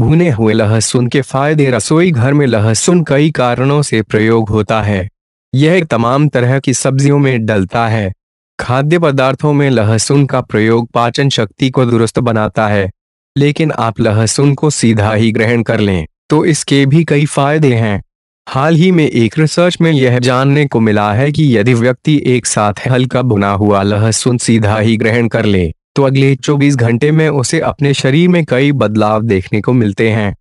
भुने हुए लहसुन के फायदे रसोई घर में लहसुन कई कारणों से प्रयोग होता है यह तमाम तरह की सब्जियों में डलता है खाद्य पदार्थों में लहसुन का प्रयोग पाचन शक्ति को दुरुस्त बनाता है लेकिन आप लहसुन को सीधा ही ग्रहण कर लें तो इसके भी कई फायदे हैं हाल ही में एक रिसर्च में यह जानने को मिला है कि यदि व्यक्ति एक साथ हल्का भुना हुआ लहसुन सीधा ही ग्रहण कर ले तो अगले 24 घंटे में उसे अपने शरीर में कई बदलाव देखने को मिलते हैं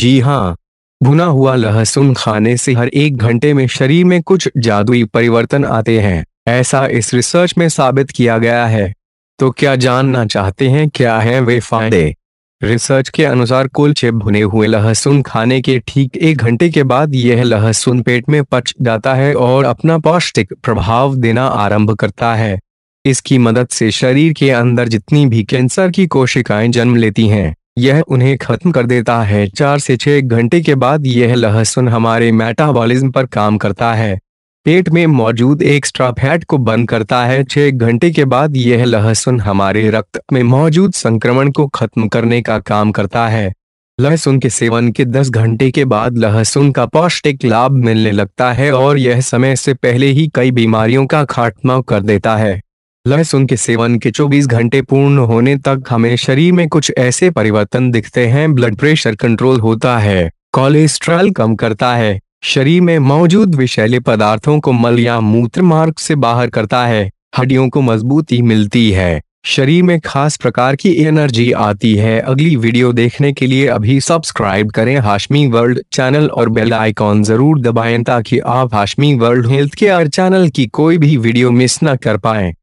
जी हाँ भुना हुआ लहसुन खाने से हर एक घंटे में शरीर में कुछ जादुई परिवर्तन आते हैं ऐसा इस रिसर्च में साबित किया गया है तो क्या जानना चाहते हैं क्या है वे फायदे रिसर्च के अनुसार कुल छे भुने हुए लहसुन खाने के ठीक एक घंटे के बाद यह लहसुन पेट में पच जाता है और अपना पौष्टिक प्रभाव देना आरंभ करता है इसकी मदद से शरीर के अंदर जितनी भी कैंसर की कोशिकाएं जन्म लेती हैं यह उन्हें खत्म कर देता है चार से छह घंटे के बाद यह लहसुन हमारे मेटाबॉलिज्म पर काम करता है पेट में मौजूद एक्स्ट्रा फैट को बंद करता है छह घंटे के बाद यह लहसुन हमारे रक्त में मौजूद संक्रमण को खत्म करने का काम करता है लहसुन के सेवन के 10 घंटे के बाद लहसुन का पौष्टिक लाभ मिलने लगता है और यह समय से पहले ही कई बीमारियों का खात्मा कर देता है लहसुन के सेवन के 24 घंटे पूर्ण होने तक हमें शरीर में कुछ ऐसे परिवर्तन दिखते हैं ब्लड प्रेशर कंट्रोल होता है कोलेस्ट्रॉल कम करता है शरीर में मौजूद विषैले पदार्थों को मल या मूत्र मार्ग से बाहर करता है हड्डियों को मजबूती मिलती है शरीर में खास प्रकार की एनर्जी आती है अगली वीडियो देखने के लिए अभी सब्सक्राइब करें हाशमी वर्ल्ड चैनल और बेल आइकॉन जरूर दबाएं ताकि आप Hashmi world health care channel की कोई भी वीडियो मिस न कर पाएं